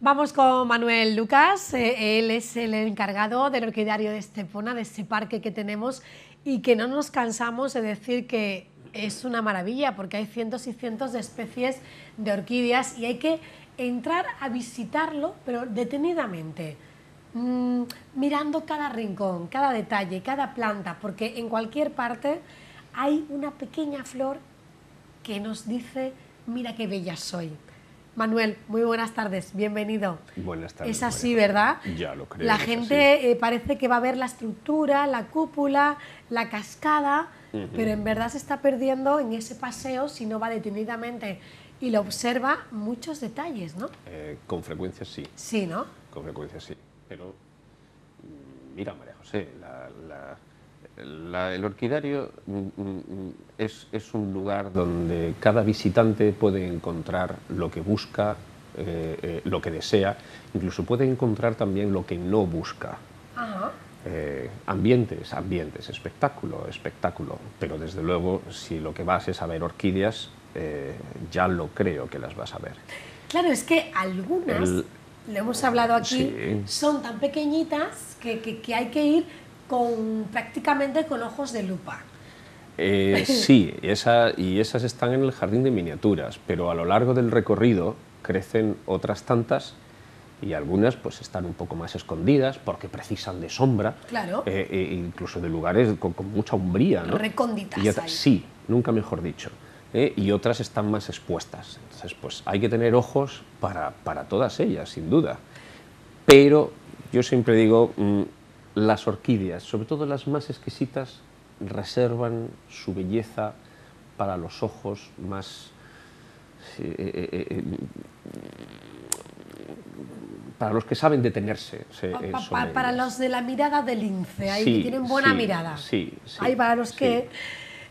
Vamos con Manuel Lucas, eh, él es el encargado del orquidario de Estepona, de este parque que tenemos y que no nos cansamos de decir que es una maravilla porque hay cientos y cientos de especies de orquídeas y hay que entrar a visitarlo pero detenidamente Mm, mirando cada rincón, cada detalle, cada planta, porque en cualquier parte hay una pequeña flor que nos dice, mira qué bella soy. Manuel, muy buenas tardes, bienvenido. Buenas tardes. Es así, ¿verdad? Ya lo creo. La gente eh, parece que va a ver la estructura, la cúpula, la cascada, pero en verdad se está perdiendo en ese paseo si no va detenidamente y lo observa muchos detalles, ¿no? Eh, con frecuencia sí. Sí, ¿no? Con frecuencia sí pero mm, mira, María José, el orquidario mm, mm, es, un lugar donde cada visitante puede encontrar lo que busca, eh, eh, lo que desea, incluso puede encontrar también lo que no busca. Eh, ambientes, ambientes, espectáculo, espectáculo. Pero desde luego, si lo que vas es a ver orquídeas, ya lo creo que las vas a ver. Claro, es que algunas lo hemos hablado aquí, son tan pequeñitas que, que, hay que ir con prácticamente con ojos de lupa. Eh, sí, esa, y esas están en el jardín de miniaturas, pero a lo largo del recorrido crecen otras tantas y algunas pues están un poco más escondidas porque precisan de sombra, claro. Eh, eh, incluso de lugares con, mucha umbría. ¿no? Recónditas. Y sí, nunca mejor dicho. ¿eh? y otras están más expuestas. Entonces, pues hay que tener ojos para, todas ellas, sin duda. Pero yo siempre digo, mm, las orquídeas, sobre todo las más exquisitas, reservan su belleza para los ojos más... Eh, eh, para los que saben detenerse. para los de la mirada del lince, hay que tienen buena mirada. Sí, sí. Hay para los que...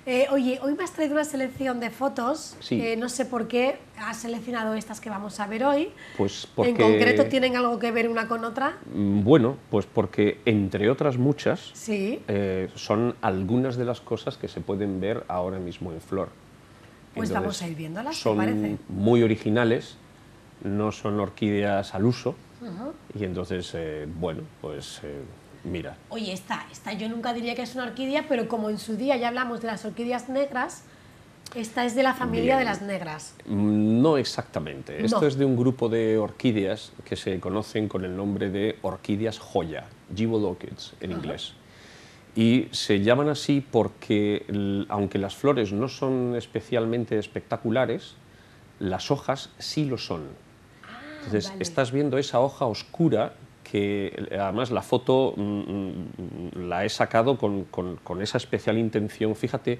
Eh, oye, hoy me has traído una selección de fotos. Eh, no sé por qué has seleccionado estas que vamos a ver hoy. Pues ¿En concreto tienen algo que ver una con otra? Mm, bueno, pues porque entre otras muchas eh, son algunas de las cosas que se pueden ver ahora mismo en flor. Pues vamos a ir viéndolas, son parece? muy originales, no son orquídeas al uso, y entonces, bueno, pues Mira. Oye, esta, esta yo nunca diría que es una orquídea, pero como en su día ya hablamos de las orquídeas negras, esta es de la familia de las negras. Mm, no exactamente. Esto es de un grupo de orquídeas que se conocen con el nombre de orquídeas joya, Jewel Orchids en inglés. Y se llaman así porque, aunque las flores no son especialmente espectaculares, las hojas sí lo son. Ah, Entonces, estás viendo esa hoja oscura que eh, además la foto mm, mm, mm, la he sacado con, con, con, esa especial intención, fíjate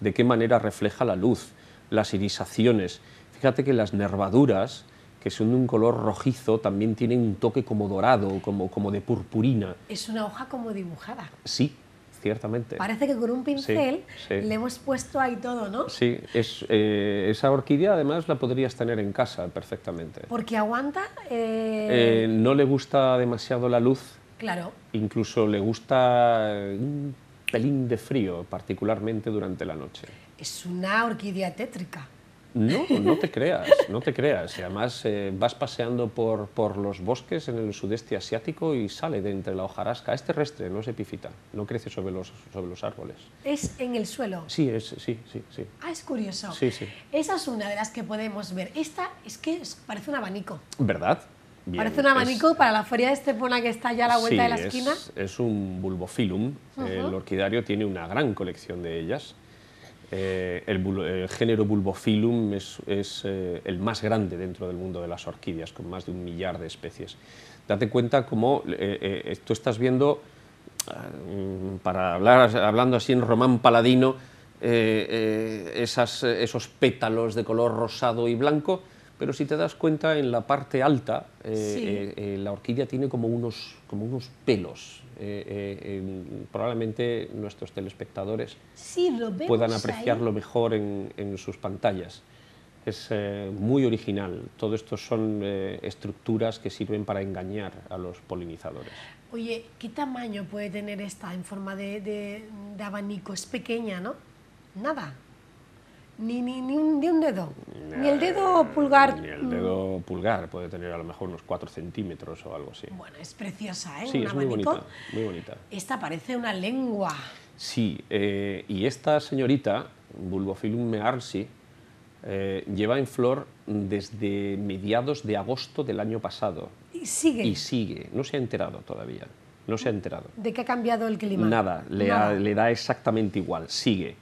de qué manera refleja la luz, las irisaciones, fíjate que las nervaduras, que son de un color rojizo, también tienen un toque como dorado, como, como de purpurina. Es una hoja como dibujada. Sí, ciertamente. Parece que con un pincel le hemos puesto ahí todo, ¿no? Sí, es, eh, esa orquídea además la podrías tener en casa perfectamente. ¿Porque aguanta? Eh, eh, no le gusta demasiado la luz. Claro. Incluso le gusta un pelín de frío, particularmente durante la noche. Es una orquídea tétrica. No, no te creas, no te creas. Y además eh, vas paseando por, los bosques en el sudeste asiático y sale de entre la hojarasca. Es terrestre, no es epífita, no crece sobre los, sobre los árboles. ¿Es en el suelo? Sí, sí, sí, sí. Ah, es curioso. Sí, sí. Esa es una de las que podemos ver. Esta es que parece un abanico. ¿Verdad? Parece un abanico para la feria de Estepona que está ya a la vuelta de la esquina. Es, un Bulbophyllum. El orquidario tiene una gran colección de ellas. Eh, el, género Bulbophyllum es, eh, el más grande dentro del mundo de las orquídeas, con más de un millar de especies. Date cuenta cómo eh, tú estás viendo, ah, para hablar, hablando así en román paladino, esos pétalos de color rosado y blanco, pero si te das cuenta en la parte alta eh, eh, eh, la orquídea tiene como unos, como unos pelos. probablemente nuestros telespectadores puedan apreciarlo mejor en, sus pantallas. Es muy original. Todo esto son estructuras que sirven para engañar a los polinizadores. Oye, ¿qué tamaño puede tener esta en forma de abanico? Es pequeña, ¿no? Nada ni, ni, un, dedo. Ni el dedo pulgar. Ni el dedo pulgar, puede tener a lo mejor unos 4 centímetros o algo así. Bueno, es preciosa, ¿eh? Sí, es muy bonita, Esta parece una lengua. Sí, eh, y esta señorita, Bulbophyllum mearsi, eh, lleva en flor desde mediados de agosto del año pasado. Y sigue. Y sigue, no se ha enterado todavía, no se ha enterado. ¿De qué ha cambiado el clima? Nada, le da exactamente igual, sigue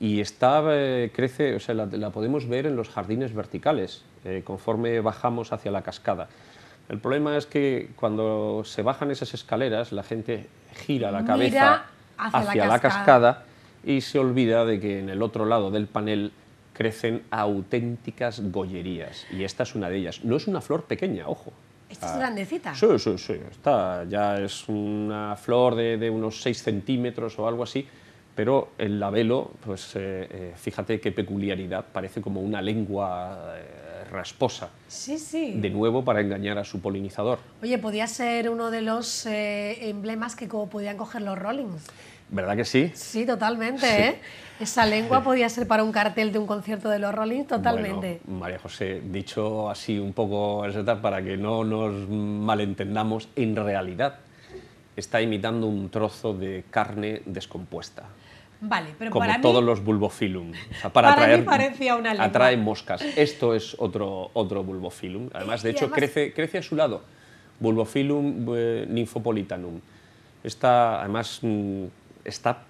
y está, eh, crece, o sea, la, podemos ver en los jardines verticales, eh, conforme bajamos hacia la cascada. El problema es que cuando se bajan esas escaleras, la gente gira la cabeza hacia, la, cascada. y se olvida de que en el otro lado del panel crecen auténticas gollerías. Y esta es una de ellas. No es una flor pequeña, ojo. Esta es ah. grandecita. Sí, sí, sí. Está, ya es una flor de, de, unos 6 centímetros o algo así, pero el labelo, pues eh, eh, fíjate qué peculiaridad, parece como una lengua eh, rasposa. Sí, sí. De nuevo para engañar a su polinizador. Oye, podía ser uno de los emblemas que como podían coger los Rollins. ¿Verdad que sí? Sí, totalmente. Esa lengua podía ser para un cartel de un concierto de los Rollins, totalmente. María José, dicho así un poco para que no nos malentendamos, en realidad está imitando un trozo de carne descompuesta. Vale, pero como para todos los bulbofilum para, atraer, mí una Atrae moscas. Esto es otro, otro bulbophyllum. Además, de hecho, Crece, crece a su lado. bulbofilum eh, nymphopolitanum. Esta, además, mm, está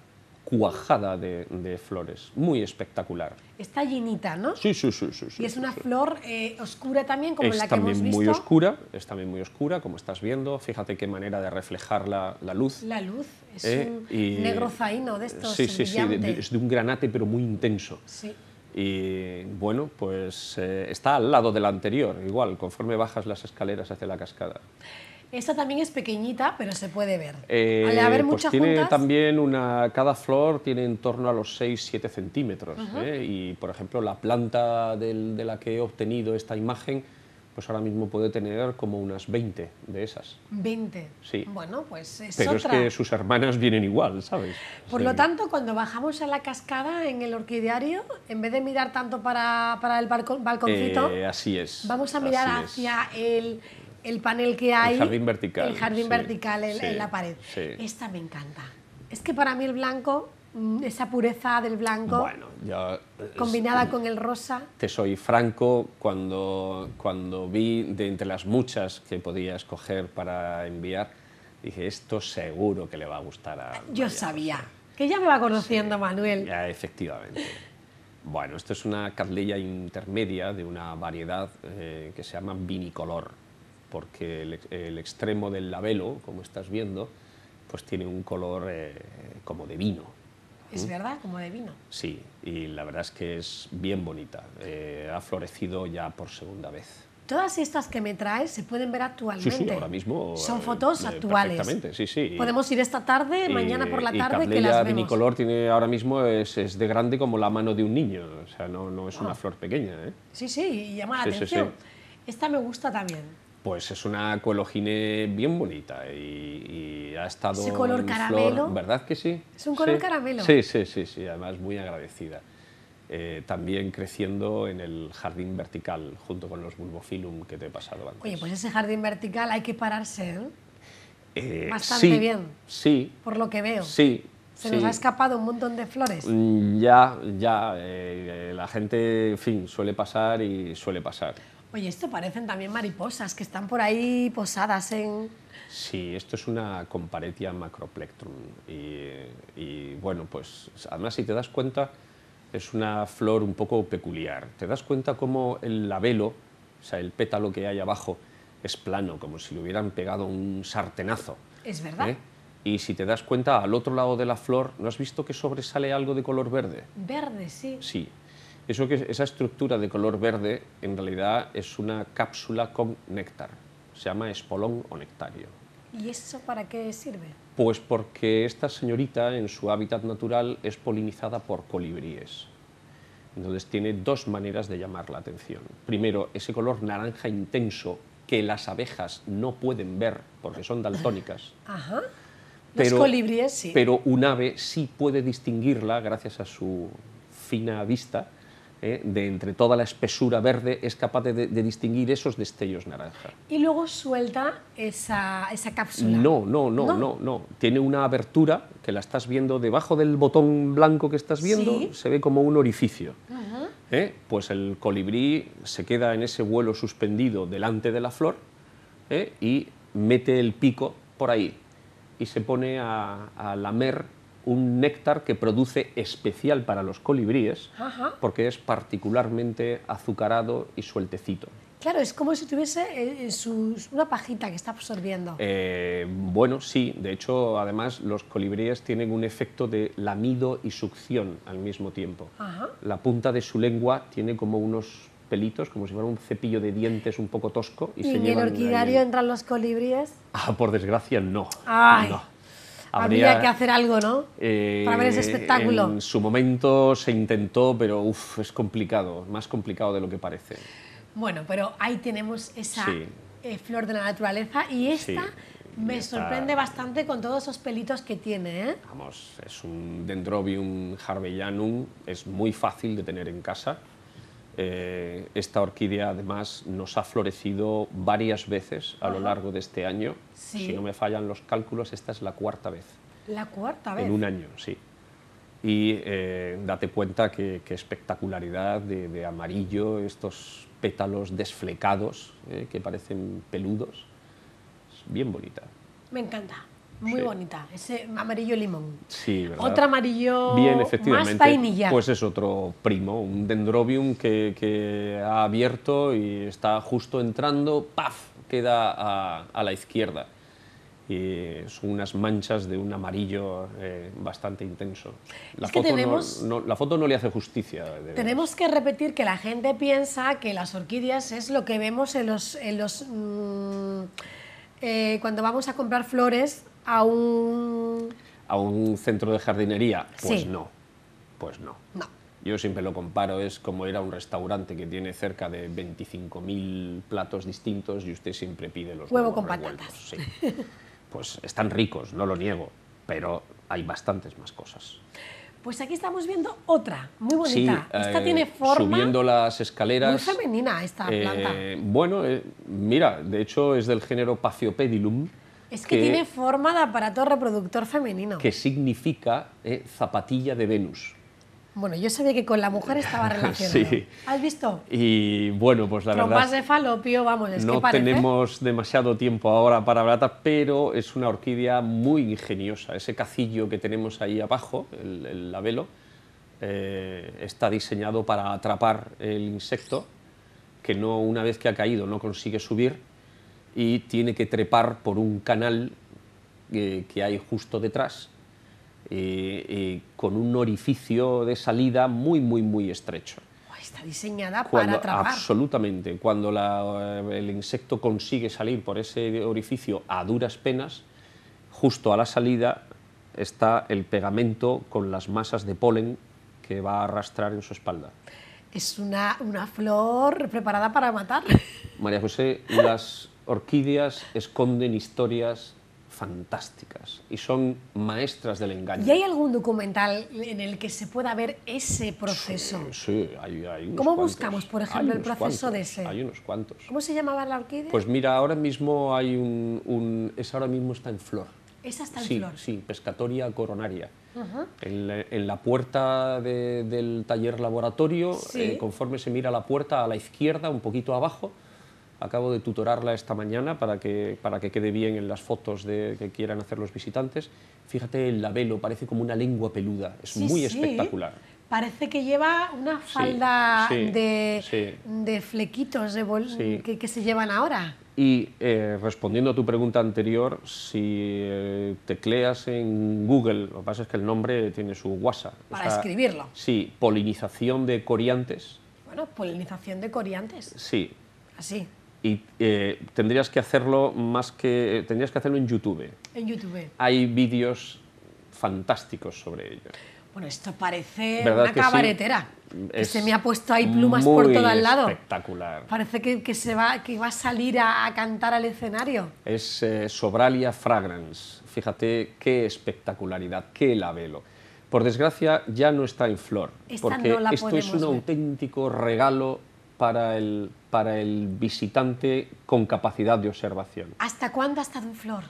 cuajada de, flores, muy espectacular. Está llenita, ¿no? Sí, sí, sí. sí, y es una flor eh, oscura también, como la que hemos visto. Muy oscura, es también muy oscura, como estás viendo. Fíjate qué manera de reflejar la, luz. La luz, es eh, un negro zaino de estos. Sí, sí, sí, es de un granate, pero muy intenso. Sí. Y bueno, pues eh, está al lado del anterior, igual, conforme bajas las escaleras hacia la cascada. Esta también es pequeñita, pero se puede ver. Eh, pues tiene también una... Cada flor tiene en torno a los 6-7 centímetros. ¿eh? Y, por ejemplo, la planta de la que he obtenido esta imagen, pues ahora mismo puede tener como unas 20 de esas. 20. Sí. Bueno, pues es Pero es que sus hermanas vienen igual, ¿sabes? Por lo tanto, cuando bajamos a la cascada en el orquidiario, en vez de mirar tanto para, el balconcito, eh, así es, vamos a mirar hacia el el panel que hay. El jardín vertical. El jardín vertical en, la pared. Esta me encanta. Es que para mí el blanco, mm, esa pureza del blanco, combinada con el rosa. Te soy franco, cuando, cuando vi de entre las muchas que podía escoger para enviar, dije, esto seguro que le va a gustar a... Yo sabía, que ya me va conociendo Manuel. Ya, efectivamente. Bueno, esto es una carlilla intermedia de una variedad eh, que se llama vinicolor porque el, extremo del labelo, como estás viendo, pues tiene un color eh, como de vino. ¿Es ¿Mm? verdad? Como de vino. Sí, y la verdad es que es bien bonita. Eh, ha florecido ya por segunda vez. Todas estas que me traes se pueden ver actualmente. Sí, sí, ahora mismo. Son eh, fotos actuales. Exactamente, sí, sí. Podemos ir esta tarde, mañana por la tarde, y que las vemos. color tiene ahora mismo es, es, de grande como la mano de un niño, o sea, no, no es una ah. flor pequeña. ¿eh? Sí, sí, y llama la atención. Esta me gusta también. Pues es una cologine bien bonita y, ha estado. Ese color caramelo. ¿Verdad que sí? Es un color caramelo. Sí, sí, sí, sí, además muy agradecida. Eh, también creciendo en el jardín vertical, junto con los bulbophyllum que te he pasado antes. Oye, pues ese jardín vertical hay que pararse, ¿eh? eh Bastante bien. Sí. Por lo que veo. Sí, se nos ha escapado un montón de flores. Mm, ya, ya. Eh, la gente, en fin, suele pasar y suele pasar. Oye, esto parecen también mariposas que están por ahí posadas en... Sí, esto es una comparetia macroplectrum. Y, bueno, pues además si te das cuenta, es una flor un poco peculiar. Te das cuenta cómo el labelo, o sea, el pétalo que hay abajo, es plano, como si le hubieran pegado un sartenazo. Es verdad. ¿Eh? Y si te das cuenta, al otro lado de la flor, ¿no has visto que sobresale algo de color verde? Verde, sí. Sí, eso que, esa estructura de color verde en realidad es una cápsula con néctar, se llama espolón o nectario. ¿Y eso para qué sirve? Pues porque esta señorita en su hábitat natural es polinizada por colibríes. Entonces tiene dos maneras de llamar la atención. Primero, ese color naranja intenso que las abejas no pueden ver porque son daltónicas. Ajá. Los colibríes sí. Pero un ave sí puede distinguirla gracias a su fina vista eh, de entre toda la espesura verde, es capaz de, distinguir esos destellos naranja. ¿Y luego suelta esa, cápsula? No, no, no, no, no, Tiene una abertura que la estás viendo debajo del botón blanco que estás viendo, se ve como un orificio. Eh, pues el colibrí se queda en ese vuelo suspendido delante de la flor eh, y mete el pico por ahí y se pone a, a lamer un néctar que produce especial para los colibríes, porque es particularmente azucarado y sueltecito. Claro, es como si tuviese eh, eh, una pajita que está absorbiendo. Eh, bueno, sí. De hecho, además, los colibríes tienen un efecto de lamido y succión al mismo tiempo. La punta de su lengua tiene como unos pelitos, como si fuera un cepillo de dientes un poco tosco. ¿Y, en el orquidario entran los colibríes? Ah, por desgracia, no. Ay. no habría, que hacer algo, ¿no? Eh, Para ver ese espectáculo. En su momento se intentó, pero uf, es complicado, más complicado de lo que parece. Bueno, pero ahí tenemos esa eh, flor de la naturaleza y esta me sorprende bastante con todos esos pelitos que tiene. ¿eh? Vamos, es un Dendrobium harveyanum, es muy fácil de tener en casa eh, esta orquídea además nos ha florecido varias veces a lo largo de este año. Si no me fallan los cálculos, esta es la cuarta vez. La cuarta vez. En un año, sí. Y eh, date cuenta que, espectacularidad de, amarillo, estos pétalos desflecados eh, que parecen peludos. Es bien bonita. Me encanta. Muy bonita, ese amarillo limón. Sí, ¿verdad? Otro amarillo Bien, efectivamente. más vainilla. Pues es otro primo, un dendrobium que, ha abierto y está justo entrando, ¡paf! queda a, la izquierda. Y son unas manchas de un amarillo eh, bastante intenso. La, foto no, le hace justicia. Tenemos que repetir que la gente piensa que las orquídeas es lo que vemos en los... los mm, eh, cuando vamos a comprar flores a un... A un centro de jardinería, pues no, pues no. Yo siempre lo comparo, es como ir a un restaurante que tiene cerca de 25.000 platos distintos y usted siempre pide los Huevo con patatas. Sí. Pues están ricos, no lo niego, pero hay bastantes más cosas. Pues aquí estamos viendo otra, muy bonita. Eh, esta tiene forma. Subiendo las escaleras. Muy femenina esta planta. Eh, bueno, eh, mira, de hecho es del género Paciopedilum, es que, tiene forma de aparato reproductor femenino. Que significa eh, zapatilla de Venus. Bueno, yo sabía que con la mujer estaba relacionado. sí. ¿Has visto? Y bueno, pues la Trompas verdad... de falopio, vamos, no tenemos demasiado tiempo ahora para hablar, pero es una orquídea muy ingeniosa. Ese cacillo que tenemos ahí abajo, el, labelo, eh, está diseñado para atrapar el insecto que no una vez que ha caído no consigue subir y tiene que trepar por un canal eh, que hay justo detrás, eh, eh, con un orificio de salida muy, muy, muy estrecho. Está diseñada para atrapar. Absolutamente. Cuando el insecto consigue salir por ese orificio a duras penas, justo a la salida está el pegamento con las masas de polen que va a arrastrar en su espalda. Es una, una flor preparada para matar. María José, las, orquídeas esconden historias fantásticas y son maestras del engaño. ¿Y hay algún documental en el que se pueda ver ese proceso? Sí, hay, unos ¿Cómo buscamos, por ejemplo, el proceso de ese? Hay unos cuantos. ¿Cómo se llamaba la orquídea? Pues mira, ahora mismo hay un... esa ahora mismo está en flor. ¿Esa está en flor? Sí, pescatoria coronaria. en, la, puerta del taller laboratorio, eh, conforme se mira la puerta a la izquierda, un poquito abajo, Acabo de tutorarla esta mañana para que, para que quede bien en las fotos que quieran hacer los visitantes. Fíjate el labelo, parece como una lengua peluda, es muy espectacular. Parece que lleva una falda de, flequitos de bol que, se llevan ahora. Y eh, respondiendo a tu pregunta anterior, si eh, tecleas en Google, lo que pasa es que el nombre tiene su WhatsApp. Para escribirlo. Sí, polinización de coriantes. Bueno, polinización de coriantes. Sí. Así y eh, tendrías que hacerlo más que tendrías que hacerlo en YouTube. En YouTube. Hay vídeos fantásticos sobre ello. Bueno, esto parece una cabaretera. se me ha puesto ahí plumas por todo el lado. Espectacular. Parece que, que, se va, que va a salir a, cantar al escenario. Es eh, Sobralia Fragrance. Fíjate qué espectacularidad, qué labelo. Por desgracia ya no está en flor, porque esto es un auténtico regalo para el para el visitante con capacidad de observación. ¿Hasta cuándo ha estado en flor?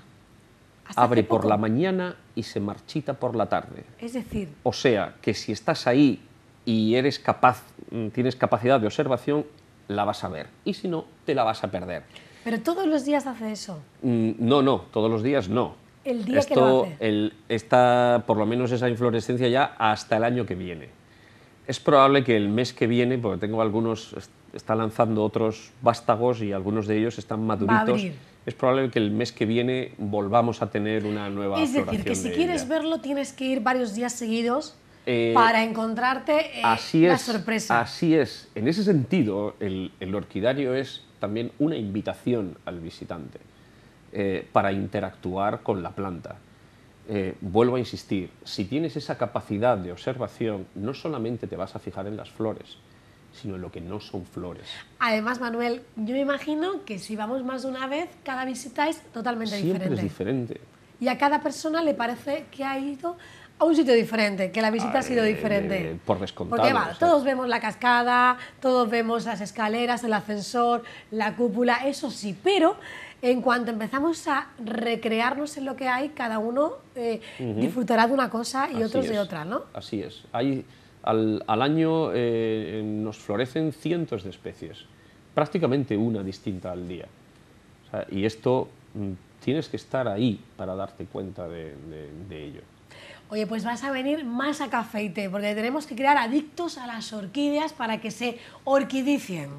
Abre por la mañana y se marchita por la tarde. Es decir... O sea, que si estás ahí y eres capaz, mm, tienes capacidad de observación, la vas a ver. Y si no, te la vas a perder. ¿Pero todos los días hace eso? Mm, no, no, todos los días no. ¿El día Esto, que lo hace? por lo menos esa inflorescencia ya hasta el año que viene. Es probable que el mes que viene, porque tengo algunos, está lanzando otros vástagos y algunos de ellos están maduritos. Es probable que el mes que viene volvamos a tener una nueva Es decir, que si quieres verlo tienes que ir varios días seguidos eh, para encontrarte eh, así sorpresa. Así es. En ese sentido, el, orquidario es también una invitación al visitante eh, para interactuar con la planta. vuelvo a insistir, si tienes esa capacidad de observación, no solamente te vas a fijar en las flores, sino lo que no son flores. Además, Manuel, yo me imagino que si vamos más de una vez, cada visita es totalmente diferente. Siempre es diferente. Y a cada persona le parece que ha ido a un sitio diferente, que la visita ha sido diferente. por descontado. Porque todos vemos la cascada, todos vemos las escaleras, el ascensor, la cúpula, eso sí, pero en cuanto empezamos a recrearnos en lo que hay, cada uno eh, disfrutará de una cosa y otros de otra, ¿no? Así es. Hay al, año eh, nos florecen cientos de especies, prácticamente una distinta al día. y esto mm, tienes que estar ahí para darte cuenta de, ello. Oye, pues vas a venir más a Cafeite, porque tenemos que crear adictos a las orquídeas para que se orquidicien.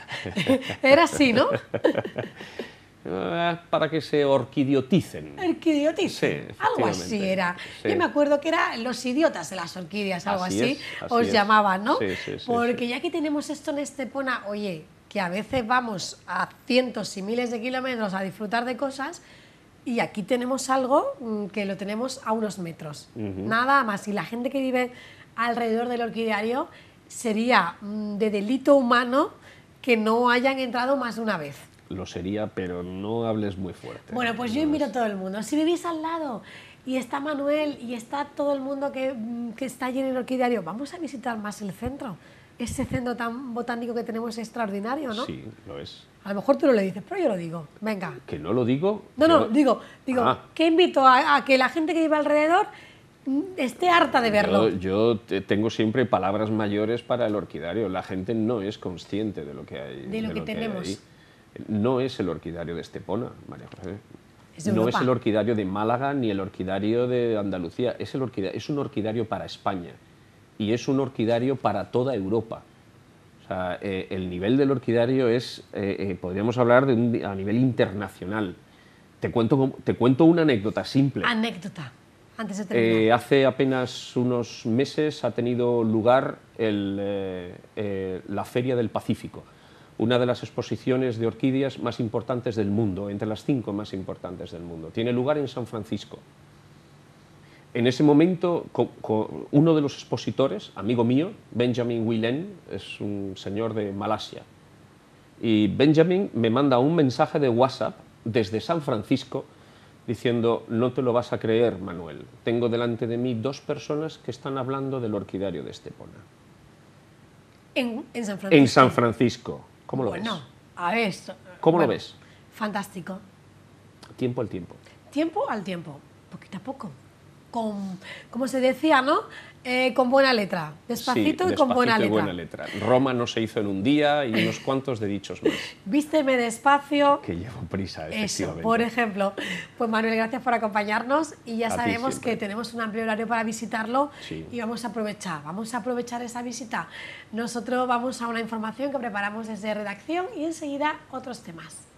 Era así, ¿no? Eh, para que se orquidioticen. Orquidioticen. algo así era. Yo me acuerdo que eran los idiotas de las orquídeas, algo así, os llamaban, ¿no? Porque ya que tenemos esto en Estepona, oye, que a veces vamos a cientos y miles de kilómetros a disfrutar de cosas y aquí tenemos algo mm, que lo tenemos a unos metros, nada más. Y la gente que vive alrededor del orquidiario sería mm, de delito humano que no hayan entrado más de una vez lo sería, pero no hables muy fuerte. Bueno, pues yo invito a todo el mundo. Si vivís al lado y está Manuel y está todo el mundo que, mm, está allí en el orquidario, vamos a visitar más el centro. Ese centro tan botánico que tenemos es extraordinario, ¿no? Sí, lo es. A lo mejor tú no le dices, pero yo lo digo. Venga. ¿Que no lo digo? No, no, digo, digo ah. que invito a, que la gente que lleva alrededor mm, esté harta de verlo. Yo, tengo siempre palabras mayores para el orquidario. La gente no es consciente de lo que hay. De lo, que, tenemos no es el orquidario de Estepona, María José. no es el orquidario de Málaga ni el orquidario de Andalucía, es, un orquidario para España y es un orquidario para toda Europa. Eh, el nivel del orquidario es, eh, eh, podríamos hablar a nivel internacional. Te cuento, una anécdota simple. Anécdota. hace apenas unos meses ha tenido lugar la Feria del Pacífico una de las exposiciones de orquídeas más importantes del mundo, entre las cinco más importantes del mundo. Tiene lugar en San Francisco. En ese momento, uno de los expositores, amigo mío, Benjamin Willen, es un señor de Malasia, y Benjamin me manda un mensaje de WhatsApp desde San Francisco diciendo, no te lo vas a creer, Manuel, tengo delante de mí dos personas que están hablando del orquidario de Estepona. ¿En, San Francisco? En San Francisco. ¿Cómo lo bueno, A ver, ¿Cómo lo ves? Fantástico. Tiempo al tiempo. Tiempo al tiempo, poquito a poco. Con, como se decía, ¿no? Eh, con buena letra, despacito, y con buena, y letra. buena, letra. Roma no se hizo en un día y unos cuantos de dichos más. Vísteme despacio. Que llevo prisa, por ejemplo. Pues Manuel, gracias por acompañarnos y ya sabemos que tenemos un amplio horario para visitarlo y vamos a aprovechar, vamos a aprovechar esa visita. Nosotros vamos a una información que preparamos desde redacción y enseguida otros temas.